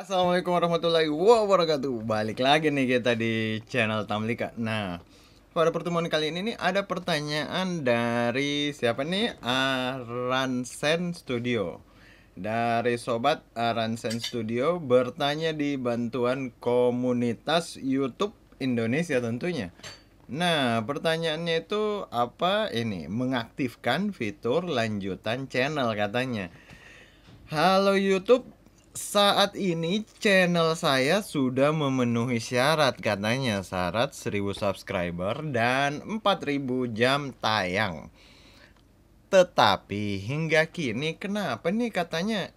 Assalamualaikum warahmatullahi wabarakatuh Balik lagi nih kita di channel Tamlika Nah, pada pertemuan kali ini nih ada pertanyaan dari siapa nih? Aransen Studio Dari Sobat Aransen Studio bertanya di bantuan komunitas Youtube Indonesia tentunya Nah, pertanyaannya itu apa ini? Mengaktifkan fitur lanjutan channel katanya Halo YouTube, saat ini channel saya sudah memenuhi syarat katanya syarat 1000 subscriber dan 4000 jam tayang. Tetapi hingga kini kenapa nih katanya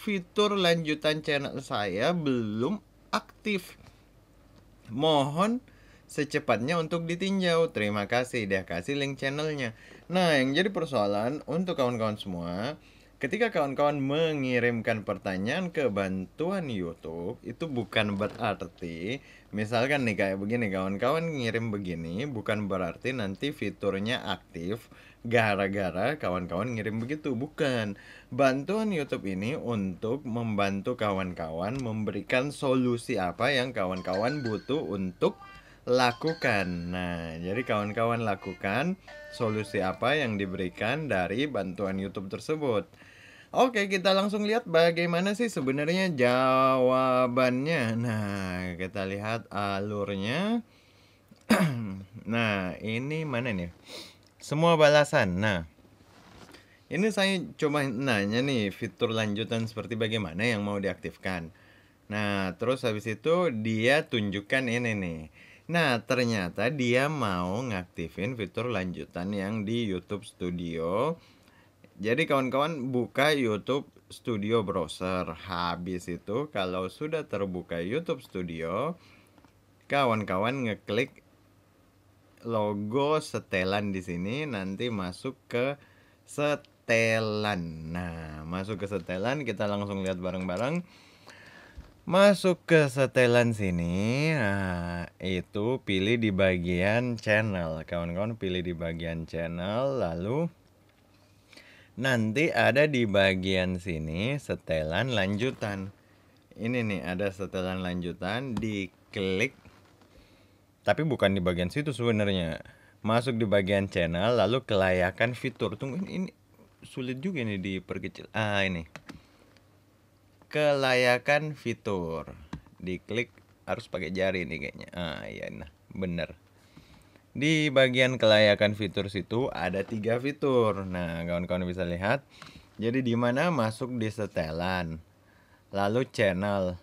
fitur lanjutan channel saya belum aktif. Mohon secepatnya untuk ditinjau. Terima kasih dia kasih link channelnya. Nah, yang jadi persoalan untuk kawan-kawan semua, Ketika kawan-kawan mengirimkan pertanyaan ke bantuan YouTube, itu bukan berarti, misalkan nih kayak begini, kawan-kawan ngirim begini, bukan berarti nanti fiturnya aktif gara-gara kawan-kawan ngirim begitu, bukan. Bantuan YouTube ini untuk membantu kawan-kawan memberikan solusi apa yang kawan-kawan butuh untuk lakukan. Nah, jadi kawan-kawan lakukan solusi apa yang diberikan dari bantuan YouTube tersebut. Oke, kita langsung lihat bagaimana sih sebenarnya jawabannya. Nah, kita lihat alurnya. nah, ini mana nih? Semua balasan. Nah, ini saya coba nanya nih fitur lanjutan seperti bagaimana yang mau diaktifkan. Nah, terus habis itu dia tunjukkan ini nih. Nah, ternyata dia mau ngaktifin fitur lanjutan yang di YouTube Studio. Jadi kawan-kawan buka YouTube Studio browser. Habis itu kalau sudah terbuka YouTube Studio, kawan-kawan ngeklik logo setelan di sini nanti masuk ke setelan. Nah, masuk ke setelan kita langsung lihat bareng-bareng. Masuk ke setelan sini, nah, itu pilih di bagian channel. Kawan-kawan pilih di bagian channel, lalu nanti ada di bagian sini setelan lanjutan. Ini nih ada setelan lanjutan, di klik Tapi bukan di bagian situ sebenarnya. Masuk di bagian channel, lalu kelayakan fitur. Tunggu ini, ini sulit juga ini diperkecil. Ah ini kelayakan fitur diklik harus pakai jari nih kayaknya ah iya nah bener di bagian kelayakan fitur situ ada tiga fitur nah kawan-kawan bisa lihat jadi di mana masuk di setelan lalu channel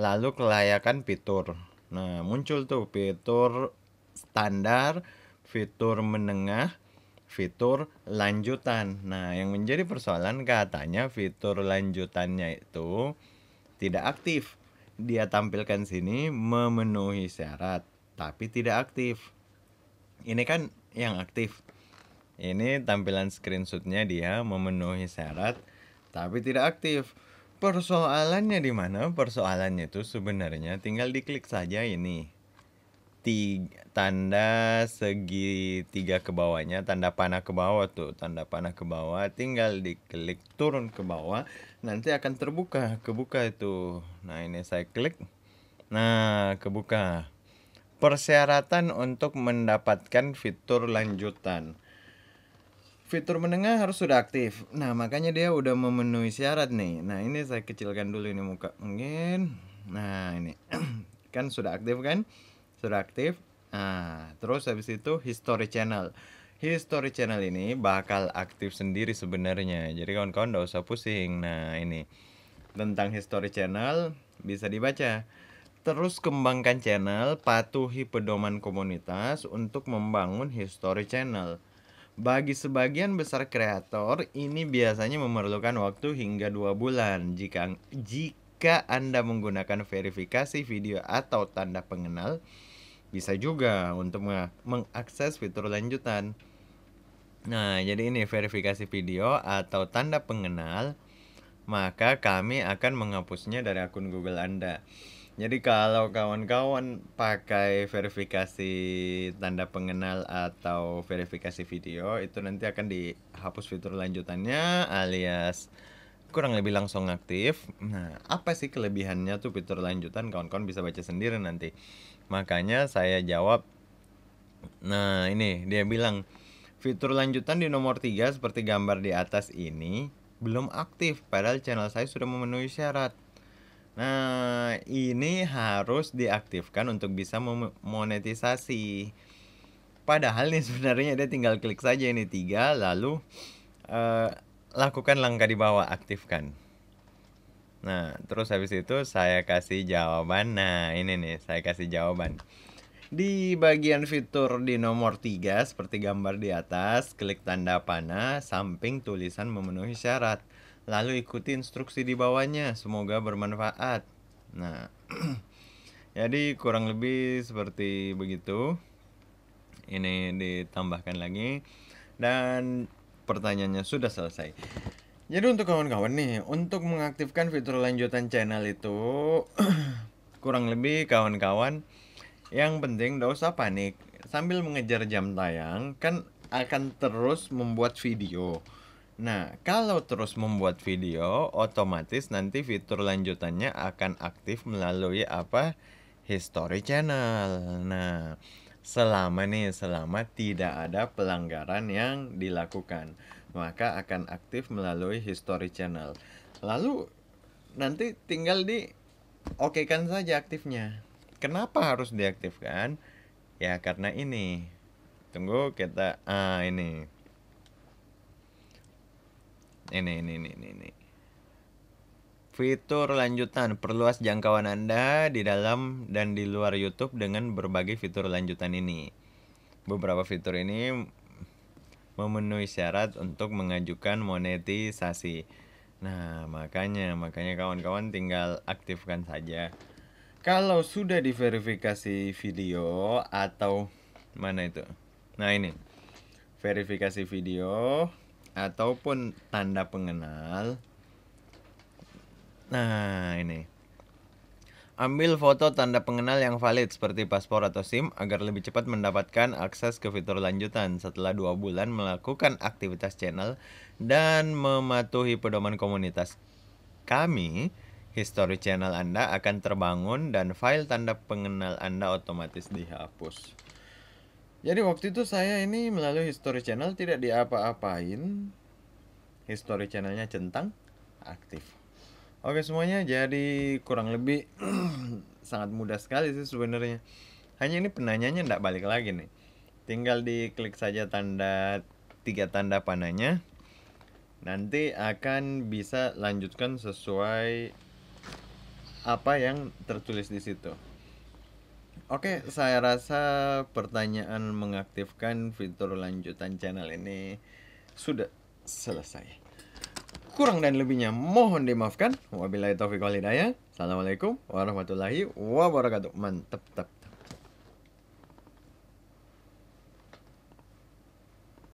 lalu kelayakan fitur nah muncul tuh fitur standar fitur menengah fitur lanjutan. Nah, yang menjadi persoalan katanya fitur lanjutannya itu tidak aktif. Dia tampilkan sini memenuhi syarat, tapi tidak aktif. Ini kan yang aktif. Ini tampilan screenshotnya dia memenuhi syarat, tapi tidak aktif. Persoalannya di mana? Persoalannya itu sebenarnya tinggal diklik saja ini tiga, tanda segitiga ke bawahnya, tanda panah ke bawah tuh, tanda panah ke bawah, tinggal diklik turun ke bawah, nanti akan terbuka, kebuka itu. Nah, ini saya klik. Nah, kebuka. Persyaratan untuk mendapatkan fitur lanjutan. Fitur menengah harus sudah aktif. Nah, makanya dia udah memenuhi syarat nih. Nah, ini saya kecilkan dulu ini muka. Mungkin. Nah, ini. kan sudah aktif kan? sudah nah terus habis itu history channel History channel ini bakal aktif sendiri sebenarnya. Jadi kawan-kawan gak usah pusing. Nah, ini tentang history channel bisa dibaca. Terus kembangkan channel, patuhi pedoman komunitas untuk membangun history channel. Bagi sebagian besar kreator, ini biasanya memerlukan waktu hingga dua bulan jika jika Anda menggunakan verifikasi video atau tanda pengenal bisa juga untuk mengakses fitur lanjutan. Nah, jadi ini verifikasi video atau tanda pengenal, maka kami akan menghapusnya dari akun Google Anda. Jadi kalau kawan-kawan pakai verifikasi tanda pengenal atau verifikasi video itu nanti akan dihapus fitur lanjutannya alias kurang lebih langsung aktif. Nah, apa sih kelebihannya tuh fitur lanjutan kawan-kawan bisa baca sendiri nanti. Makanya saya jawab Nah, ini dia bilang fitur lanjutan di nomor 3 seperti gambar di atas ini belum aktif padahal channel saya sudah memenuhi syarat. Nah, ini harus diaktifkan untuk bisa memonetisasi. Padahal nih sebenarnya dia tinggal klik saja ini tiga lalu uh, lakukan langkah di bawah, aktifkan. Nah, terus habis itu saya kasih jawaban. Nah, ini nih, saya kasih jawaban. Di bagian fitur di nomor 3 seperti gambar di atas, klik tanda panah samping tulisan memenuhi syarat. Lalu ikuti instruksi di bawahnya. Semoga bermanfaat. Nah, jadi kurang lebih seperti begitu. Ini ditambahkan lagi dan pertanyaannya sudah selesai. Jadi untuk kawan-kawan nih, untuk mengaktifkan fitur lanjutan channel itu kurang lebih kawan-kawan yang penting gak usah panik. Sambil mengejar jam tayang kan akan terus membuat video. Nah, kalau terus membuat video, otomatis nanti fitur lanjutannya akan aktif melalui apa? History channel. Nah, selama nih selama tidak ada pelanggaran yang dilakukan maka akan aktif melalui history channel lalu nanti tinggal di oke kan saja aktifnya kenapa harus diaktifkan ya karena ini tunggu kita ah ini ini ini ini ini, ini fitur lanjutan perluas jangkauan Anda di dalam dan di luar YouTube dengan berbagai fitur lanjutan ini. Beberapa fitur ini memenuhi syarat untuk mengajukan monetisasi. Nah, makanya makanya kawan-kawan tinggal aktifkan saja. Kalau sudah diverifikasi video atau mana itu? Nah, ini. Verifikasi video ataupun tanda pengenal Nah, ini. Ambil foto tanda pengenal yang valid seperti paspor atau SIM agar lebih cepat mendapatkan akses ke fitur lanjutan setelah dua bulan melakukan aktivitas channel dan mematuhi pedoman komunitas. Kami, history channel Anda akan terbangun dan file tanda pengenal Anda otomatis dihapus. Jadi waktu itu saya ini melalui history channel tidak diapa-apain. History channelnya centang aktif. Oke semuanya, jadi kurang lebih sangat mudah sekali sih sebenarnya. Hanya ini penanyanya tidak balik lagi nih. Tinggal diklik saja tanda tiga tanda panahnya. Nanti akan bisa lanjutkan sesuai apa yang tertulis di situ. Oke, saya rasa pertanyaan mengaktifkan fitur lanjutan channel ini sudah selesai kurang dan lebihnya mohon dimaafkan. Wabillahi taufiq wal hidayah. Assalamualaikum warahmatullahi wabarakatuh. Mantap, tap.